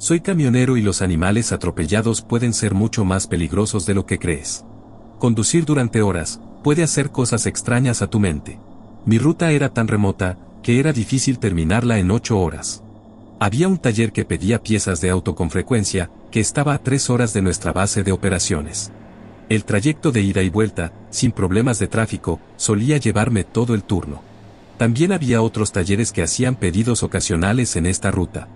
Soy camionero y los animales atropellados pueden ser mucho más peligrosos de lo que crees. Conducir durante horas puede hacer cosas extrañas a tu mente. Mi ruta era tan remota que era difícil terminarla en ocho horas. Había un taller que pedía piezas de auto con frecuencia, que estaba a tres horas de nuestra base de operaciones. El trayecto de ida y vuelta, sin problemas de tráfico, solía llevarme todo el turno. También había otros talleres que hacían pedidos ocasionales en esta ruta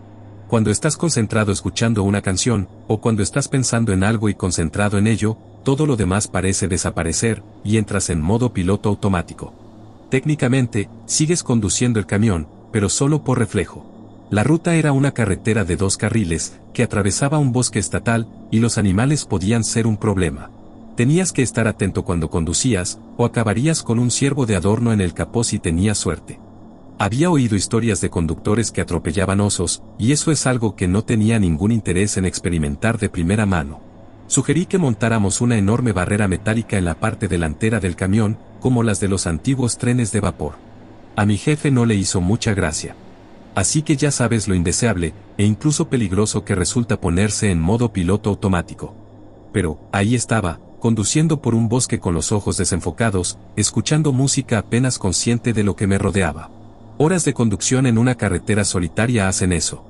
cuando estás concentrado escuchando una canción, o cuando estás pensando en algo y concentrado en ello, todo lo demás parece desaparecer, y entras en modo piloto automático. Técnicamente, sigues conduciendo el camión, pero solo por reflejo. La ruta era una carretera de dos carriles, que atravesaba un bosque estatal, y los animales podían ser un problema. Tenías que estar atento cuando conducías, o acabarías con un ciervo de adorno en el capó si tenías suerte. Había oído historias de conductores que atropellaban osos, y eso es algo que no tenía ningún interés en experimentar de primera mano. Sugerí que montáramos una enorme barrera metálica en la parte delantera del camión, como las de los antiguos trenes de vapor. A mi jefe no le hizo mucha gracia. Así que ya sabes lo indeseable, e incluso peligroso que resulta ponerse en modo piloto automático. Pero, ahí estaba, conduciendo por un bosque con los ojos desenfocados, escuchando música apenas consciente de lo que me rodeaba. Horas de conducción en una carretera solitaria hacen eso.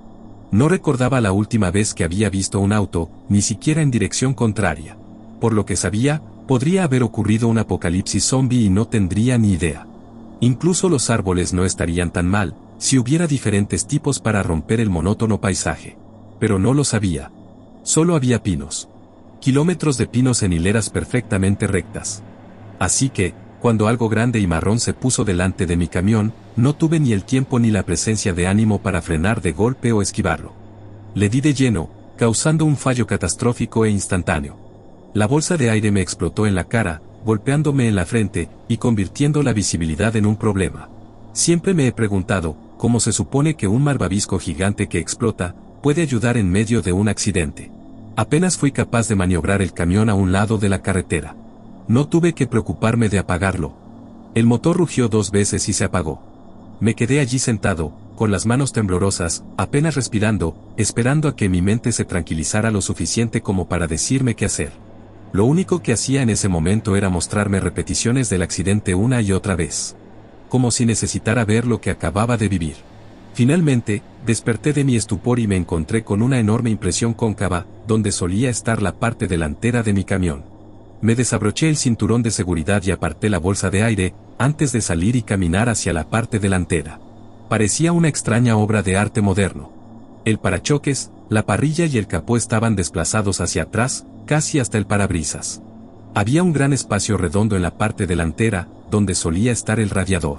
No recordaba la última vez que había visto un auto, ni siquiera en dirección contraria. Por lo que sabía, podría haber ocurrido un apocalipsis zombie y no tendría ni idea. Incluso los árboles no estarían tan mal, si hubiera diferentes tipos para romper el monótono paisaje. Pero no lo sabía. Solo había pinos. Kilómetros de pinos en hileras perfectamente rectas. Así que, cuando algo grande y marrón se puso delante de mi camión, no tuve ni el tiempo ni la presencia de ánimo para frenar de golpe o esquivarlo. Le di de lleno, causando un fallo catastrófico e instantáneo. La bolsa de aire me explotó en la cara, golpeándome en la frente, y convirtiendo la visibilidad en un problema. Siempre me he preguntado, ¿cómo se supone que un marbabisco gigante que explota, puede ayudar en medio de un accidente? Apenas fui capaz de maniobrar el camión a un lado de la carretera. No tuve que preocuparme de apagarlo. El motor rugió dos veces y se apagó. Me quedé allí sentado, con las manos temblorosas, apenas respirando, esperando a que mi mente se tranquilizara lo suficiente como para decirme qué hacer. Lo único que hacía en ese momento era mostrarme repeticiones del accidente una y otra vez. Como si necesitara ver lo que acababa de vivir. Finalmente, desperté de mi estupor y me encontré con una enorme impresión cóncava, donde solía estar la parte delantera de mi camión me desabroché el cinturón de seguridad y aparté la bolsa de aire, antes de salir y caminar hacia la parte delantera. Parecía una extraña obra de arte moderno. El parachoques, la parrilla y el capó estaban desplazados hacia atrás, casi hasta el parabrisas. Había un gran espacio redondo en la parte delantera, donde solía estar el radiador.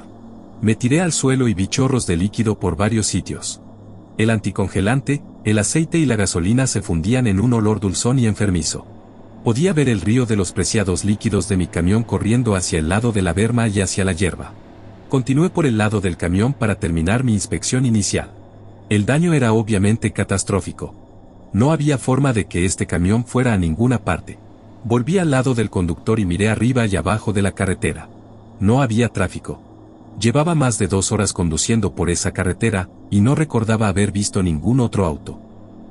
Me tiré al suelo y vi chorros de líquido por varios sitios. El anticongelante, el aceite y la gasolina se fundían en un olor dulzón y enfermizo. Podía ver el río de los preciados líquidos de mi camión corriendo hacia el lado de la berma y hacia la hierba. Continué por el lado del camión para terminar mi inspección inicial. El daño era obviamente catastrófico. No había forma de que este camión fuera a ninguna parte. Volví al lado del conductor y miré arriba y abajo de la carretera. No había tráfico. Llevaba más de dos horas conduciendo por esa carretera, y no recordaba haber visto ningún otro auto.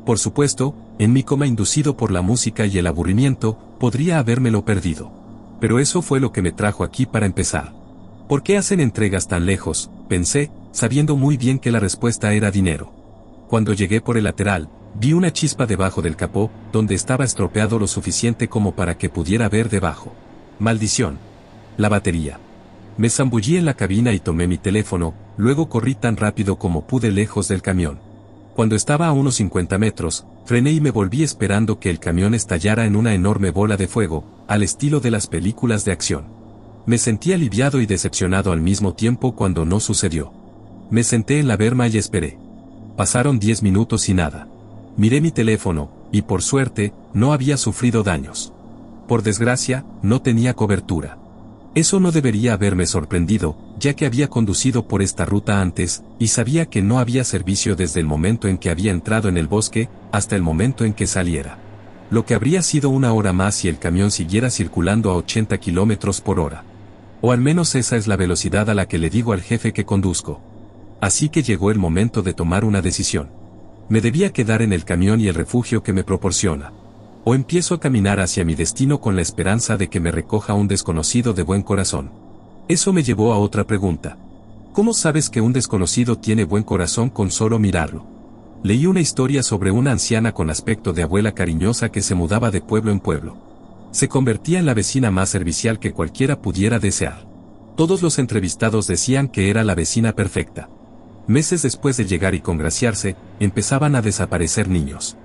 Por supuesto, en mi coma inducido por la música y el aburrimiento, podría habérmelo perdido. Pero eso fue lo que me trajo aquí para empezar. ¿Por qué hacen entregas tan lejos? pensé, sabiendo muy bien que la respuesta era dinero. Cuando llegué por el lateral, vi una chispa debajo del capó, donde estaba estropeado lo suficiente como para que pudiera ver debajo. Maldición. La batería. Me zambullí en la cabina y tomé mi teléfono, luego corrí tan rápido como pude lejos del camión. Cuando estaba a unos 50 metros, frené y me volví esperando que el camión estallara en una enorme bola de fuego, al estilo de las películas de acción. Me sentí aliviado y decepcionado al mismo tiempo cuando no sucedió. Me senté en la berma y esperé. Pasaron 10 minutos y nada. Miré mi teléfono, y por suerte, no había sufrido daños. Por desgracia, no tenía cobertura. Eso no debería haberme sorprendido, ya que había conducido por esta ruta antes, y sabía que no había servicio desde el momento en que había entrado en el bosque, hasta el momento en que saliera. Lo que habría sido una hora más si el camión siguiera circulando a 80 km por hora. O al menos esa es la velocidad a la que le digo al jefe que conduzco. Así que llegó el momento de tomar una decisión. Me debía quedar en el camión y el refugio que me proporciona. O empiezo a caminar hacia mi destino con la esperanza de que me recoja un desconocido de buen corazón. Eso me llevó a otra pregunta. ¿Cómo sabes que un desconocido tiene buen corazón con solo mirarlo? Leí una historia sobre una anciana con aspecto de abuela cariñosa que se mudaba de pueblo en pueblo. Se convertía en la vecina más servicial que cualquiera pudiera desear. Todos los entrevistados decían que era la vecina perfecta. Meses después de llegar y congraciarse, empezaban a desaparecer niños.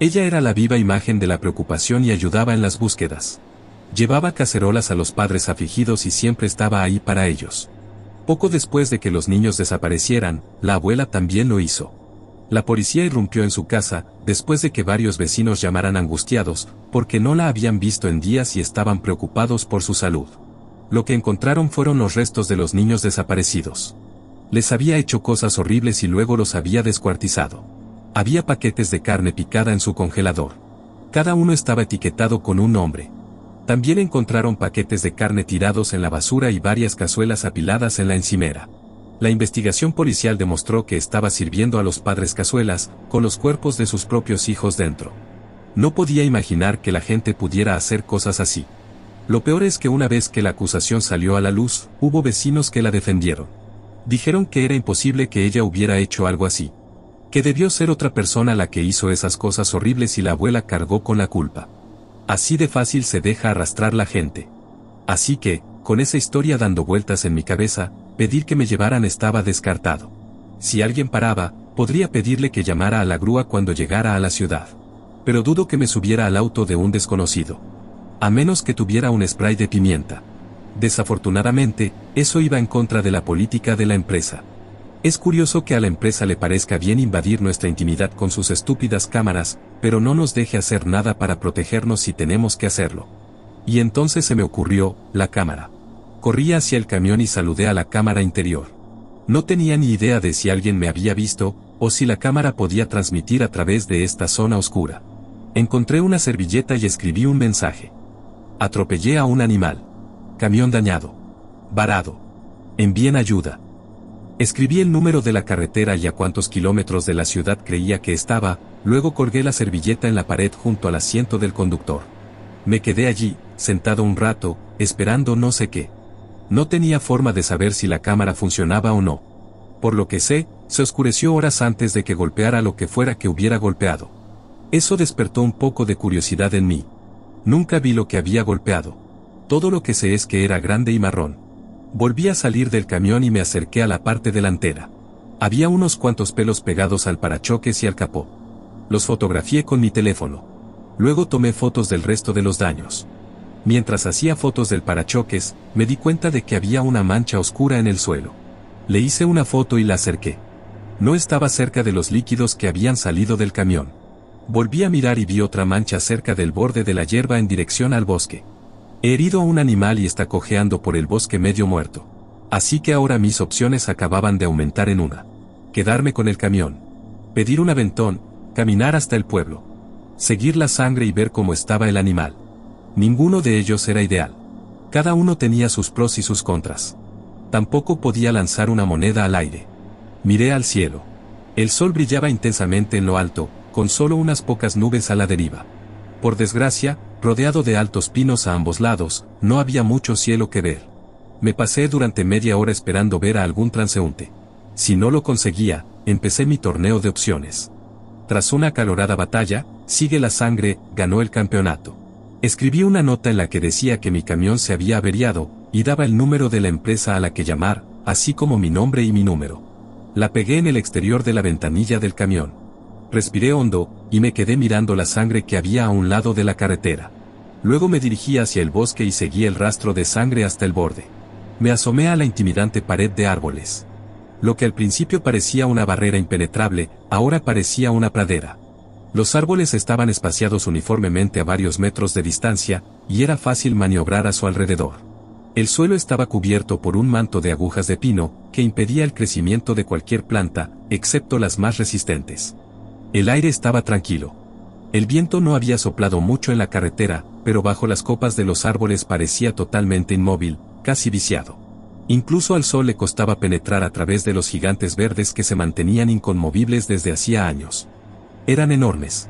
Ella era la viva imagen de la preocupación y ayudaba en las búsquedas. Llevaba cacerolas a los padres afligidos y siempre estaba ahí para ellos. Poco después de que los niños desaparecieran, la abuela también lo hizo. La policía irrumpió en su casa, después de que varios vecinos llamaran angustiados, porque no la habían visto en días y estaban preocupados por su salud. Lo que encontraron fueron los restos de los niños desaparecidos. Les había hecho cosas horribles y luego los había descuartizado. Había paquetes de carne picada en su congelador. Cada uno estaba etiquetado con un nombre, también encontraron paquetes de carne tirados en la basura y varias cazuelas apiladas en la encimera. La investigación policial demostró que estaba sirviendo a los padres cazuelas, con los cuerpos de sus propios hijos dentro. No podía imaginar que la gente pudiera hacer cosas así. Lo peor es que una vez que la acusación salió a la luz, hubo vecinos que la defendieron. Dijeron que era imposible que ella hubiera hecho algo así. Que debió ser otra persona la que hizo esas cosas horribles y la abuela cargó con la culpa. Así de fácil se deja arrastrar la gente. Así que, con esa historia dando vueltas en mi cabeza, pedir que me llevaran estaba descartado. Si alguien paraba, podría pedirle que llamara a la grúa cuando llegara a la ciudad. Pero dudo que me subiera al auto de un desconocido. A menos que tuviera un spray de pimienta. Desafortunadamente, eso iba en contra de la política de la empresa. Es curioso que a la empresa le parezca bien invadir nuestra intimidad con sus estúpidas cámaras, pero no nos deje hacer nada para protegernos si tenemos que hacerlo. Y entonces se me ocurrió, la cámara. Corrí hacia el camión y saludé a la cámara interior. No tenía ni idea de si alguien me había visto, o si la cámara podía transmitir a través de esta zona oscura. Encontré una servilleta y escribí un mensaje. Atropellé a un animal. Camión dañado. Varado. Envíen ayuda. Escribí el número de la carretera y a cuántos kilómetros de la ciudad creía que estaba, luego colgué la servilleta en la pared junto al asiento del conductor. Me quedé allí, sentado un rato, esperando no sé qué. No tenía forma de saber si la cámara funcionaba o no. Por lo que sé, se oscureció horas antes de que golpeara lo que fuera que hubiera golpeado. Eso despertó un poco de curiosidad en mí. Nunca vi lo que había golpeado. Todo lo que sé es que era grande y marrón. Volví a salir del camión y me acerqué a la parte delantera. Había unos cuantos pelos pegados al parachoques y al capó. Los fotografié con mi teléfono. Luego tomé fotos del resto de los daños. Mientras hacía fotos del parachoques, me di cuenta de que había una mancha oscura en el suelo. Le hice una foto y la acerqué. No estaba cerca de los líquidos que habían salido del camión. Volví a mirar y vi otra mancha cerca del borde de la hierba en dirección al bosque. He herido a un animal y está cojeando por el bosque medio muerto. Así que ahora mis opciones acababan de aumentar en una. Quedarme con el camión. Pedir un aventón, caminar hasta el pueblo. Seguir la sangre y ver cómo estaba el animal. Ninguno de ellos era ideal. Cada uno tenía sus pros y sus contras. Tampoco podía lanzar una moneda al aire. Miré al cielo. El sol brillaba intensamente en lo alto, con solo unas pocas nubes a la deriva. Por desgracia, Rodeado de altos pinos a ambos lados, no había mucho cielo que ver. Me pasé durante media hora esperando ver a algún transeúnte. Si no lo conseguía, empecé mi torneo de opciones. Tras una acalorada batalla, Sigue la Sangre ganó el campeonato. Escribí una nota en la que decía que mi camión se había averiado, y daba el número de la empresa a la que llamar, así como mi nombre y mi número. La pegué en el exterior de la ventanilla del camión. Respiré hondo, y me quedé mirando la sangre que había a un lado de la carretera. Luego me dirigí hacia el bosque y seguí el rastro de sangre hasta el borde. Me asomé a la intimidante pared de árboles. Lo que al principio parecía una barrera impenetrable, ahora parecía una pradera. Los árboles estaban espaciados uniformemente a varios metros de distancia, y era fácil maniobrar a su alrededor. El suelo estaba cubierto por un manto de agujas de pino, que impedía el crecimiento de cualquier planta, excepto las más resistentes. El aire estaba tranquilo. El viento no había soplado mucho en la carretera, pero bajo las copas de los árboles parecía totalmente inmóvil, casi viciado. Incluso al sol le costaba penetrar a través de los gigantes verdes que se mantenían inconmovibles desde hacía años. Eran enormes.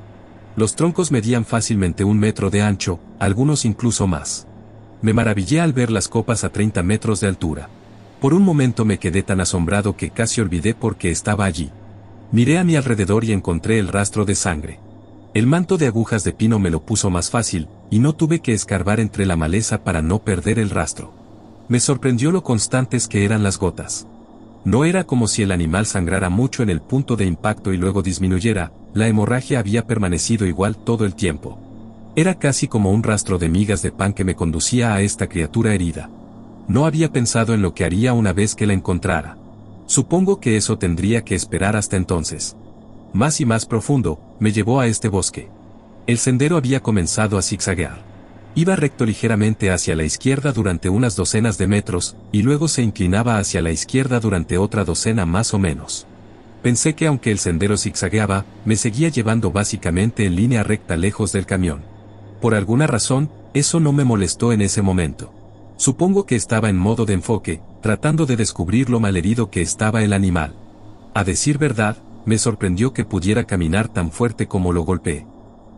Los troncos medían fácilmente un metro de ancho, algunos incluso más. Me maravillé al ver las copas a 30 metros de altura. Por un momento me quedé tan asombrado que casi olvidé por qué estaba allí. Miré a mi alrededor y encontré el rastro de sangre. El manto de agujas de pino me lo puso más fácil, y no tuve que escarbar entre la maleza para no perder el rastro. Me sorprendió lo constantes que eran las gotas. No era como si el animal sangrara mucho en el punto de impacto y luego disminuyera, la hemorragia había permanecido igual todo el tiempo. Era casi como un rastro de migas de pan que me conducía a esta criatura herida. No había pensado en lo que haría una vez que la encontrara. Supongo que eso tendría que esperar hasta entonces. Más y más profundo, me llevó a este bosque. El sendero había comenzado a zigzaguear. Iba recto ligeramente hacia la izquierda durante unas docenas de metros, y luego se inclinaba hacia la izquierda durante otra docena más o menos. Pensé que aunque el sendero zigzagueaba, me seguía llevando básicamente en línea recta lejos del camión. Por alguna razón, eso no me molestó en ese momento. Supongo que estaba en modo de enfoque, tratando de descubrir lo malherido que estaba el animal. A decir verdad, me sorprendió que pudiera caminar tan fuerte como lo golpeé.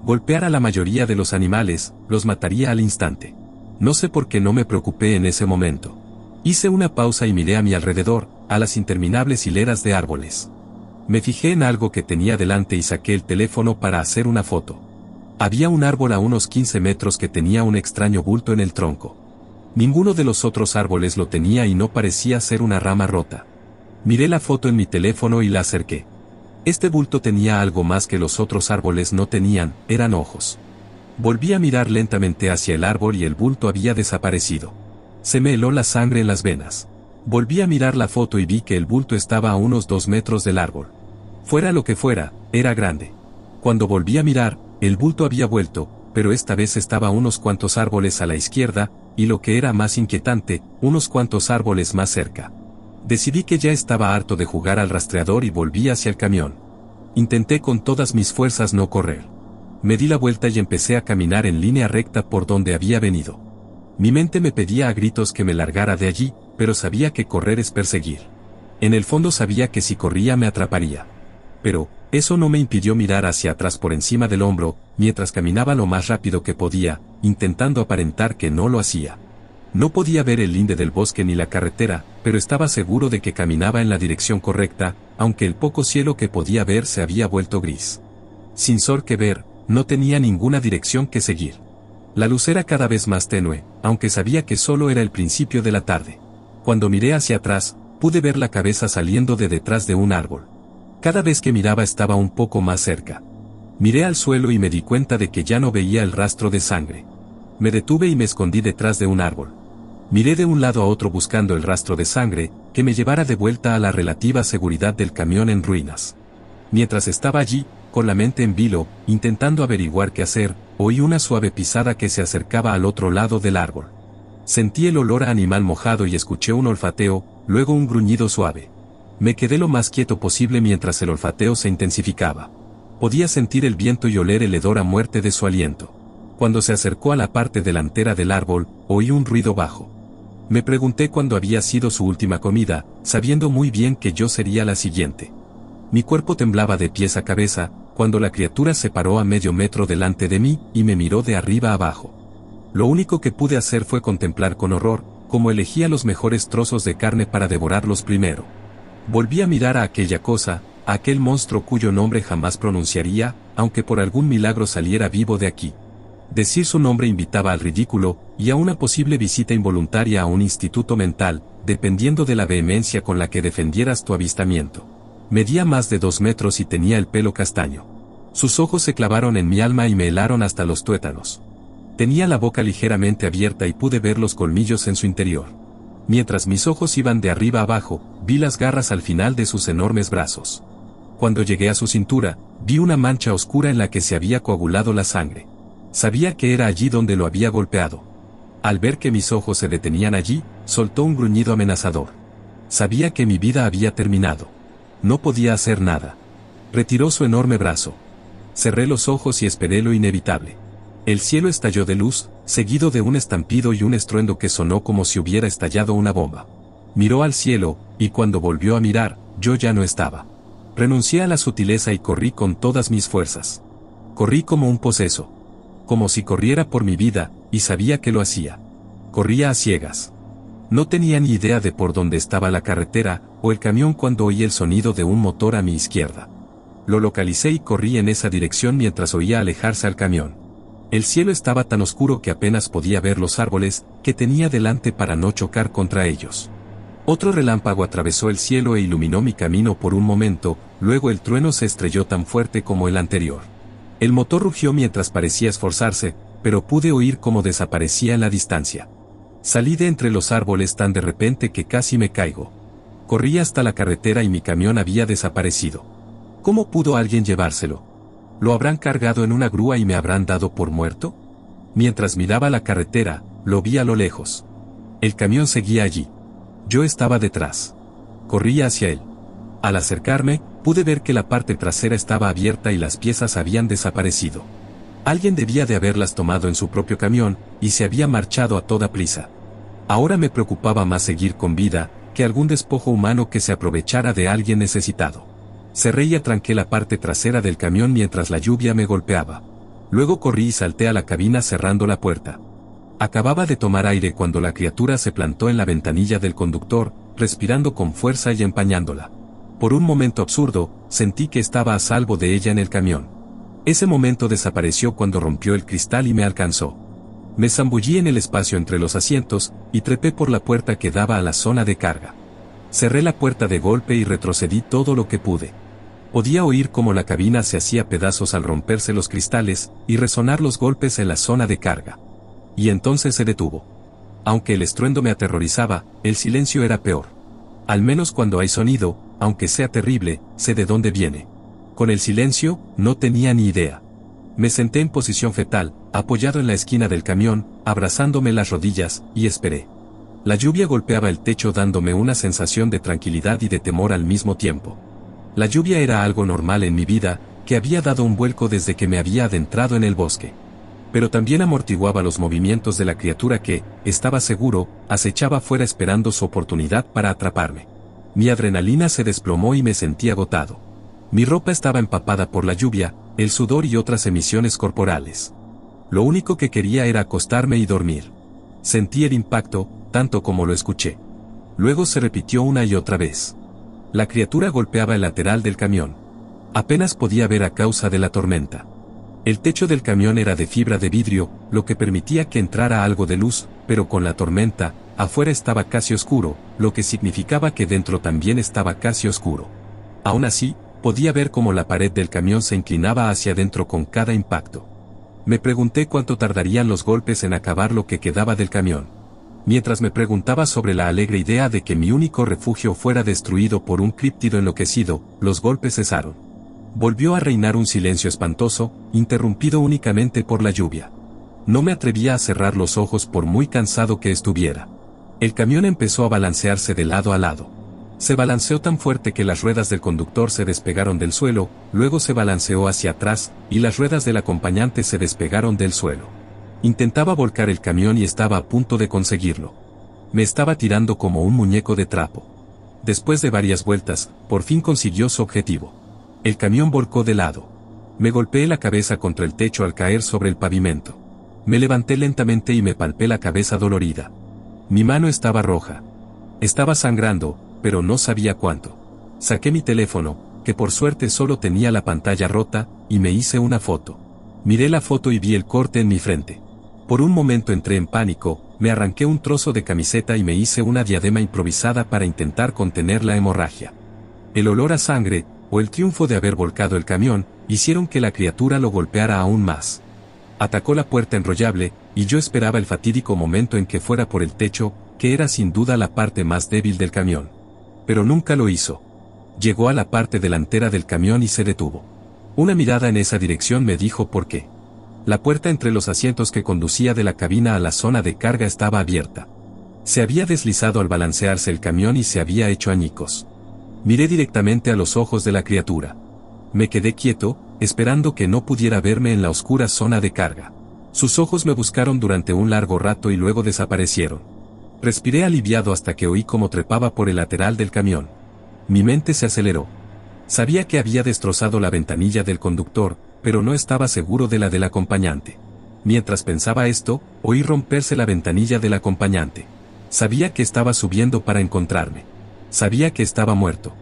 Golpear a la mayoría de los animales, los mataría al instante. No sé por qué no me preocupé en ese momento. Hice una pausa y miré a mi alrededor, a las interminables hileras de árboles. Me fijé en algo que tenía delante y saqué el teléfono para hacer una foto. Había un árbol a unos 15 metros que tenía un extraño bulto en el tronco. Ninguno de los otros árboles lo tenía y no parecía ser una rama rota. Miré la foto en mi teléfono y la acerqué. Este bulto tenía algo más que los otros árboles no tenían, eran ojos. Volví a mirar lentamente hacia el árbol y el bulto había desaparecido. Se me heló la sangre en las venas. Volví a mirar la foto y vi que el bulto estaba a unos dos metros del árbol. Fuera lo que fuera, era grande. Cuando volví a mirar, el bulto había vuelto, pero esta vez estaba unos cuantos árboles a la izquierda, y lo que era más inquietante, unos cuantos árboles más cerca. Decidí que ya estaba harto de jugar al rastreador y volví hacia el camión. Intenté con todas mis fuerzas no correr. Me di la vuelta y empecé a caminar en línea recta por donde había venido. Mi mente me pedía a gritos que me largara de allí, pero sabía que correr es perseguir. En el fondo sabía que si corría me atraparía pero, eso no me impidió mirar hacia atrás por encima del hombro, mientras caminaba lo más rápido que podía, intentando aparentar que no lo hacía. No podía ver el linde del bosque ni la carretera, pero estaba seguro de que caminaba en la dirección correcta, aunque el poco cielo que podía ver se había vuelto gris. Sin sol que ver, no tenía ninguna dirección que seguir. La luz era cada vez más tenue, aunque sabía que solo era el principio de la tarde. Cuando miré hacia atrás, pude ver la cabeza saliendo de detrás de un árbol. Cada vez que miraba estaba un poco más cerca. Miré al suelo y me di cuenta de que ya no veía el rastro de sangre. Me detuve y me escondí detrás de un árbol. Miré de un lado a otro buscando el rastro de sangre, que me llevara de vuelta a la relativa seguridad del camión en ruinas. Mientras estaba allí, con la mente en vilo, intentando averiguar qué hacer, oí una suave pisada que se acercaba al otro lado del árbol. Sentí el olor a animal mojado y escuché un olfateo, luego un gruñido suave. Me quedé lo más quieto posible mientras el olfateo se intensificaba. Podía sentir el viento y oler el hedor a muerte de su aliento. Cuando se acercó a la parte delantera del árbol, oí un ruido bajo. Me pregunté cuándo había sido su última comida, sabiendo muy bien que yo sería la siguiente. Mi cuerpo temblaba de pies a cabeza, cuando la criatura se paró a medio metro delante de mí y me miró de arriba abajo. Lo único que pude hacer fue contemplar con horror, cómo elegía los mejores trozos de carne para devorarlos primero. Volví a mirar a aquella cosa, a aquel monstruo cuyo nombre jamás pronunciaría, aunque por algún milagro saliera vivo de aquí. Decir su nombre invitaba al ridículo, y a una posible visita involuntaria a un instituto mental, dependiendo de la vehemencia con la que defendieras tu avistamiento. Medía más de dos metros y tenía el pelo castaño. Sus ojos se clavaron en mi alma y me helaron hasta los tuétanos. Tenía la boca ligeramente abierta y pude ver los colmillos en su interior. Mientras mis ojos iban de arriba abajo, vi las garras al final de sus enormes brazos. Cuando llegué a su cintura, vi una mancha oscura en la que se había coagulado la sangre. Sabía que era allí donde lo había golpeado. Al ver que mis ojos se detenían allí, soltó un gruñido amenazador. Sabía que mi vida había terminado. No podía hacer nada. Retiró su enorme brazo. Cerré los ojos y esperé lo inevitable. El cielo estalló de luz, seguido de un estampido y un estruendo que sonó como si hubiera estallado una bomba. Miró al cielo, y cuando volvió a mirar, yo ya no estaba. Renuncié a la sutileza y corrí con todas mis fuerzas. Corrí como un poseso. Como si corriera por mi vida, y sabía que lo hacía. Corría a ciegas. No tenía ni idea de por dónde estaba la carretera o el camión cuando oí el sonido de un motor a mi izquierda. Lo localicé y corrí en esa dirección mientras oía alejarse al camión. El cielo estaba tan oscuro que apenas podía ver los árboles que tenía delante para no chocar contra ellos. Otro relámpago atravesó el cielo e iluminó mi camino por un momento, luego el trueno se estrelló tan fuerte como el anterior. El motor rugió mientras parecía esforzarse, pero pude oír cómo desaparecía en la distancia. Salí de entre los árboles tan de repente que casi me caigo. Corrí hasta la carretera y mi camión había desaparecido. ¿Cómo pudo alguien llevárselo? ¿Lo habrán cargado en una grúa y me habrán dado por muerto? Mientras miraba la carretera, lo vi a lo lejos. El camión seguía allí. Yo estaba detrás. Corría hacia él. Al acercarme, pude ver que la parte trasera estaba abierta y las piezas habían desaparecido. Alguien debía de haberlas tomado en su propio camión, y se había marchado a toda prisa. Ahora me preocupaba más seguir con vida, que algún despojo humano que se aprovechara de alguien necesitado. Cerré y atranqué la parte trasera del camión mientras la lluvia me golpeaba. Luego corrí y salté a la cabina cerrando la puerta. Acababa de tomar aire cuando la criatura se plantó en la ventanilla del conductor, respirando con fuerza y empañándola. Por un momento absurdo, sentí que estaba a salvo de ella en el camión. Ese momento desapareció cuando rompió el cristal y me alcanzó. Me zambullí en el espacio entre los asientos, y trepé por la puerta que daba a la zona de carga. Cerré la puerta de golpe y retrocedí todo lo que pude. Podía oír cómo la cabina se hacía pedazos al romperse los cristales y resonar los golpes en la zona de carga. Y entonces se detuvo. Aunque el estruendo me aterrorizaba, el silencio era peor. Al menos cuando hay sonido, aunque sea terrible, sé de dónde viene. Con el silencio, no tenía ni idea. Me senté en posición fetal, apoyado en la esquina del camión, abrazándome las rodillas, y esperé. La lluvia golpeaba el techo dándome una sensación de tranquilidad y de temor al mismo tiempo. La lluvia era algo normal en mi vida, que había dado un vuelco desde que me había adentrado en el bosque. Pero también amortiguaba los movimientos de la criatura que, estaba seguro, acechaba fuera esperando su oportunidad para atraparme. Mi adrenalina se desplomó y me sentí agotado. Mi ropa estaba empapada por la lluvia, el sudor y otras emisiones corporales. Lo único que quería era acostarme y dormir. Sentí el impacto, tanto como lo escuché. Luego se repitió una y otra vez. La criatura golpeaba el lateral del camión. Apenas podía ver a causa de la tormenta. El techo del camión era de fibra de vidrio, lo que permitía que entrara algo de luz, pero con la tormenta, afuera estaba casi oscuro, lo que significaba que dentro también estaba casi oscuro. Aún así, podía ver cómo la pared del camión se inclinaba hacia adentro con cada impacto. Me pregunté cuánto tardarían los golpes en acabar lo que quedaba del camión mientras me preguntaba sobre la alegre idea de que mi único refugio fuera destruido por un críptido enloquecido, los golpes cesaron. Volvió a reinar un silencio espantoso, interrumpido únicamente por la lluvia. No me atrevía a cerrar los ojos por muy cansado que estuviera. El camión empezó a balancearse de lado a lado. Se balanceó tan fuerte que las ruedas del conductor se despegaron del suelo, luego se balanceó hacia atrás, y las ruedas del acompañante se despegaron del suelo. Intentaba volcar el camión y estaba a punto de conseguirlo. Me estaba tirando como un muñeco de trapo. Después de varias vueltas, por fin consiguió su objetivo. El camión volcó de lado. Me golpeé la cabeza contra el techo al caer sobre el pavimento. Me levanté lentamente y me palpé la cabeza dolorida. Mi mano estaba roja. Estaba sangrando, pero no sabía cuánto. Saqué mi teléfono, que por suerte solo tenía la pantalla rota, y me hice una foto. Miré la foto y vi el corte en mi frente. Por un momento entré en pánico, me arranqué un trozo de camiseta y me hice una diadema improvisada para intentar contener la hemorragia. El olor a sangre, o el triunfo de haber volcado el camión, hicieron que la criatura lo golpeara aún más. Atacó la puerta enrollable, y yo esperaba el fatídico momento en que fuera por el techo, que era sin duda la parte más débil del camión. Pero nunca lo hizo. Llegó a la parte delantera del camión y se detuvo. Una mirada en esa dirección me dijo por qué. La puerta entre los asientos que conducía de la cabina a la zona de carga estaba abierta. Se había deslizado al balancearse el camión y se había hecho añicos. Miré directamente a los ojos de la criatura. Me quedé quieto, esperando que no pudiera verme en la oscura zona de carga. Sus ojos me buscaron durante un largo rato y luego desaparecieron. Respiré aliviado hasta que oí cómo trepaba por el lateral del camión. Mi mente se aceleró. Sabía que había destrozado la ventanilla del conductor, pero no estaba seguro de la del acompañante. Mientras pensaba esto, oí romperse la ventanilla del acompañante. Sabía que estaba subiendo para encontrarme. Sabía que estaba muerto.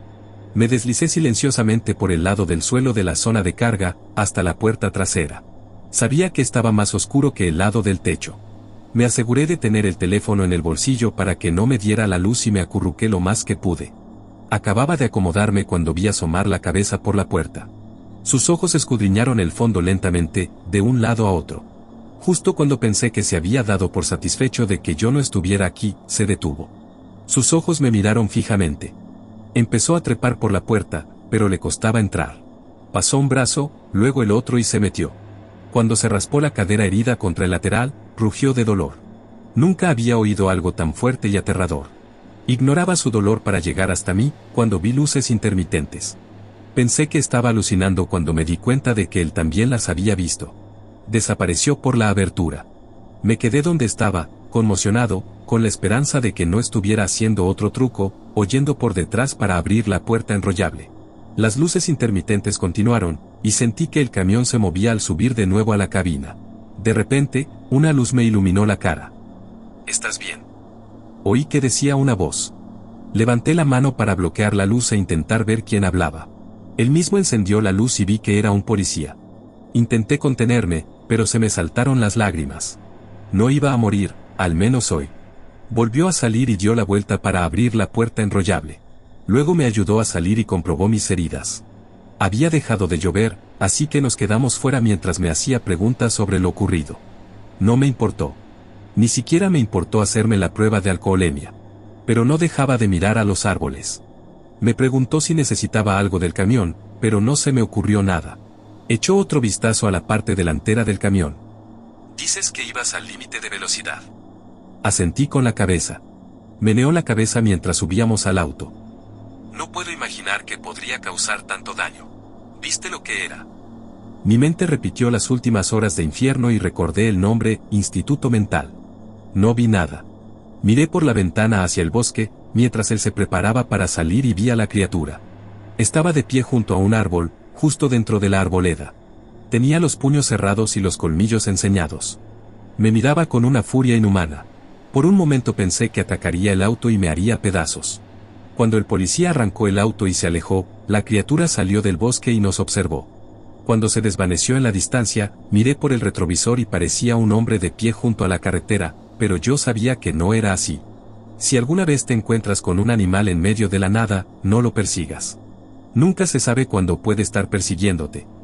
Me deslicé silenciosamente por el lado del suelo de la zona de carga, hasta la puerta trasera. Sabía que estaba más oscuro que el lado del techo. Me aseguré de tener el teléfono en el bolsillo para que no me diera la luz y me acurruqué lo más que pude. Acababa de acomodarme cuando vi asomar la cabeza por la puerta. Sus ojos escudriñaron el fondo lentamente, de un lado a otro. Justo cuando pensé que se había dado por satisfecho de que yo no estuviera aquí, se detuvo. Sus ojos me miraron fijamente. Empezó a trepar por la puerta, pero le costaba entrar. Pasó un brazo, luego el otro y se metió. Cuando se raspó la cadera herida contra el lateral, rugió de dolor. Nunca había oído algo tan fuerte y aterrador. Ignoraba su dolor para llegar hasta mí, cuando vi luces intermitentes. Pensé que estaba alucinando cuando me di cuenta de que él también las había visto. Desapareció por la abertura. Me quedé donde estaba, conmocionado, con la esperanza de que no estuviera haciendo otro truco, oyendo por detrás para abrir la puerta enrollable. Las luces intermitentes continuaron, y sentí que el camión se movía al subir de nuevo a la cabina. De repente, una luz me iluminó la cara. ¿Estás bien? oí que decía una voz. Levanté la mano para bloquear la luz e intentar ver quién hablaba. Él mismo encendió la luz y vi que era un policía. Intenté contenerme, pero se me saltaron las lágrimas. No iba a morir, al menos hoy. Volvió a salir y dio la vuelta para abrir la puerta enrollable. Luego me ayudó a salir y comprobó mis heridas. Había dejado de llover, así que nos quedamos fuera mientras me hacía preguntas sobre lo ocurrido. No me importó. Ni siquiera me importó hacerme la prueba de alcoholemia. Pero no dejaba de mirar a los árboles. Me preguntó si necesitaba algo del camión, pero no se me ocurrió nada. Echó otro vistazo a la parte delantera del camión. Dices que ibas al límite de velocidad. Asentí con la cabeza. Meneó la cabeza mientras subíamos al auto. No puedo imaginar que podría causar tanto daño. ¿Viste lo que era? Mi mente repitió las últimas horas de infierno y recordé el nombre, Instituto Mental. No vi nada. Miré por la ventana hacia el bosque, mientras él se preparaba para salir y vi a la criatura. Estaba de pie junto a un árbol, justo dentro de la arboleda. Tenía los puños cerrados y los colmillos enseñados. Me miraba con una furia inhumana. Por un momento pensé que atacaría el auto y me haría pedazos. Cuando el policía arrancó el auto y se alejó, la criatura salió del bosque y nos observó. Cuando se desvaneció en la distancia, miré por el retrovisor y parecía un hombre de pie junto a la carretera, pero yo sabía que no era así. Si alguna vez te encuentras con un animal en medio de la nada, no lo persigas. Nunca se sabe cuándo puede estar persiguiéndote.